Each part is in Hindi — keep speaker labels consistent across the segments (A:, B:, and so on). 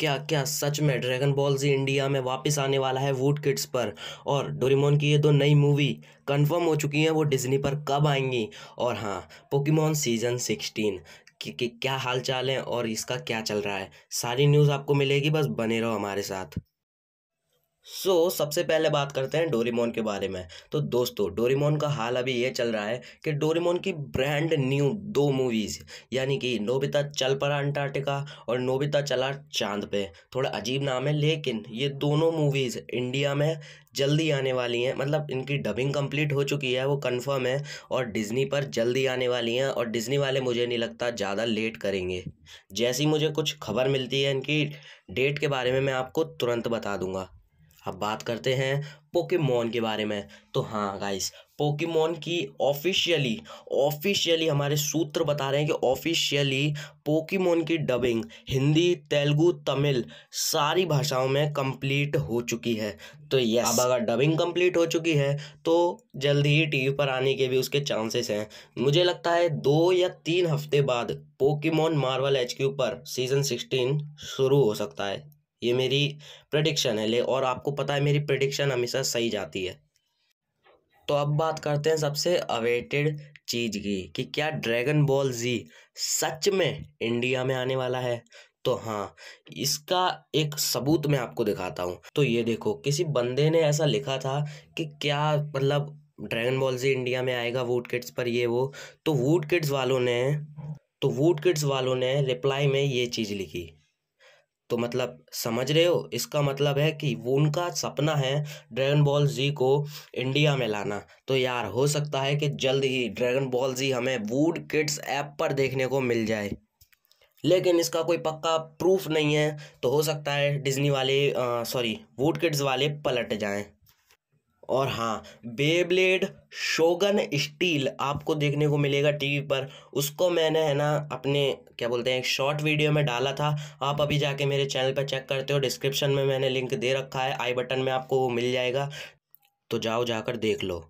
A: क्या क्या सच में ड्रैगन बॉल जी इंडिया में वापस आने वाला है वूड किड्स पर और डोरीमोन की ये दो नई मूवी कंफर्म हो चुकी हैं वो डिज्नी पर कब आएंगी और हाँ पोकीमोन सीजन सिक्सटीन कि, कि क्या हाल चाल है और इसका क्या चल रहा है सारी न्यूज़ आपको मिलेगी बस बने रहो हमारे साथ सो so, सबसे पहले बात करते हैं डोरीमोन के बारे में तो दोस्तों डोरीमोन का हाल अभी ये चल रहा है कि डोरीमोन की ब्रांड न्यू दो मूवीज़ यानी कि नोबिता चल पड़ा अंटार्कटिका और नोबिता चला चांद पे थोड़ा अजीब नाम है लेकिन ये दोनों मूवीज़ इंडिया में जल्दी आने वाली हैं मतलब इनकी डबिंग कंप्लीट हो चुकी है वो कन्फर्म है और डिज़नी पर जल्दी आने वाली हैं और डिज़नी वाले मुझे नहीं लगता ज़्यादा लेट करेंगे जैसी मुझे कुछ खबर मिलती है इनकी डेट के बारे में मैं आपको तुरंत बता दूंगा अब बात करते हैं पोकेमोन के बारे में तो हाँ गाइस पोकेमोन की ऑफिशियली ऑफिशियली हमारे सूत्र बता रहे हैं कि ऑफिशियली पोकेमोन की डबिंग हिंदी तेलुगू तमिल सारी भाषाओं में कंप्लीट हो चुकी है तो ये अब अगर डबिंग कंप्लीट हो चुकी है तो जल्द ही टीवी पर आने के भी उसके चांसेस हैं मुझे लगता है दो या तीन हफ्ते बाद पोकीमोन मार्वल एच पर सीज़न सिक्सटीन शुरू हो सकता है ये मेरी प्रडिक्शन है ले और आपको पता है मेरी प्रडिक्शन हमेशा सही जाती है तो अब बात करते हैं सबसे अवेटेड चीज़ की कि क्या ड्रैगन बॉल जी सच में इंडिया में आने वाला है तो हाँ इसका एक सबूत मैं आपको दिखाता हूँ तो ये देखो किसी बंदे ने ऐसा लिखा था कि क्या मतलब ड्रैगन बॉल जी इंडिया में आएगा वूड किड्स पर ये वो तो वूड किड्स वालों ने तो वूड किड्स वालों ने रिप्लाई में ये चीज़ लिखी तो मतलब समझ रहे हो इसका मतलब है कि वो उनका सपना है ड्रैगन बॉल जी को इंडिया में लाना तो यार हो सकता है कि जल्द ही ड्रैगन बॉल जी हमें वूड किड्स ऐप पर देखने को मिल जाए लेकिन इसका कोई पक्का प्रूफ नहीं है तो हो सकता है डिज्नी वाले सॉरी वूड किड्स वाले पलट जाएं और हाँ बेब्लेड शोगन स्टील आपको देखने को मिलेगा टीवी पर उसको मैंने है ना अपने क्या बोलते हैं एक शॉर्ट वीडियो में डाला था आप अभी जाके मेरे चैनल पर चेक करते हो डिस्क्रिप्शन में मैंने लिंक दे रखा है आई बटन में आपको वो मिल जाएगा तो जाओ जाकर देख लो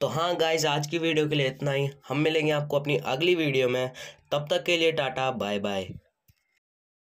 A: तो हाँ गाइज आज की वीडियो के लिए इतना ही हम मिलेंगे आपको अपनी अगली वीडियो में तब तक के लिए टाटा बाय बाय